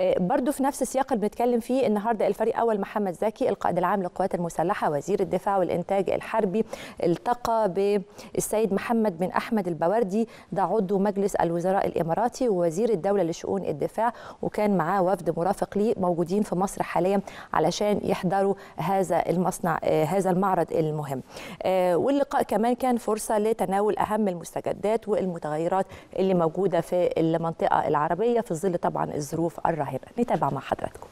برضو في نفس السياق اللي بنتكلم فيه النهارده الفريق اول محمد زكي القائد العام للقوات المسلحه وزير الدفاع والانتاج الحربي التقى بالسيد محمد بن احمد البوردي ده عضو مجلس الوزراء الاماراتي ووزير الدوله لشؤون الدفاع وكان معاه وفد مرافق ليه موجودين في مصر حاليا علشان يحضروا هذا المصنع هذا المعرض المهم آه، واللقاء كمان كان فرصه لتناول اهم المستجدات والمتغيرات اللي موجوده في المنطقه العربيه في ظل طبعا الظروف الرابعة. الراهبه نتابع مع حضراتكم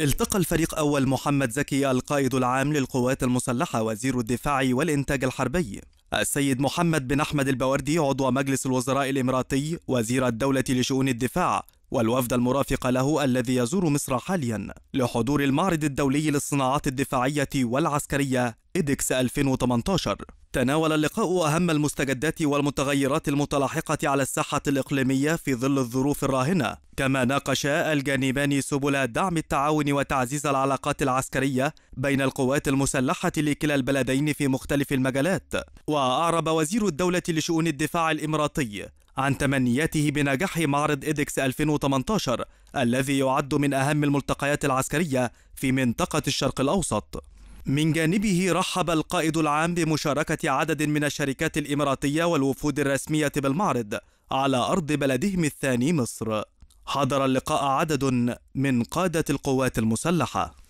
التقى الفريق أول محمد زكي القائد العام للقوات المسلحة وزير الدفاع والإنتاج الحربي السيد محمد بن أحمد البوردي عضو مجلس الوزراء الإماراتي وزير الدولة لشؤون الدفاع والوفد المرافق له الذي يزور مصر حاليا لحضور المعرض الدولي للصناعات الدفاعية والعسكرية إدكس 2018 تناول اللقاء أهم المستجدات والمتغيرات المتلاحقة على الساحة الإقليمية في ظل الظروف الراهنة كما ناقش الجانبان سبل دعم التعاون وتعزيز العلاقات العسكرية بين القوات المسلحة لكلا البلدين في مختلف المجالات وأعرب وزير الدولة لشؤون الدفاع الإماراتي عن تمنياته بنجاح معرض إيدكس 2018 الذي يعد من أهم الملتقيات العسكرية في منطقة الشرق الأوسط من جانبه رحب القائد العام بمشاركة عدد من الشركات الإماراتية والوفود الرسمية بالمعرض على أرض بلدهم الثاني مصر حضر اللقاء عدد من قادة القوات المسلحة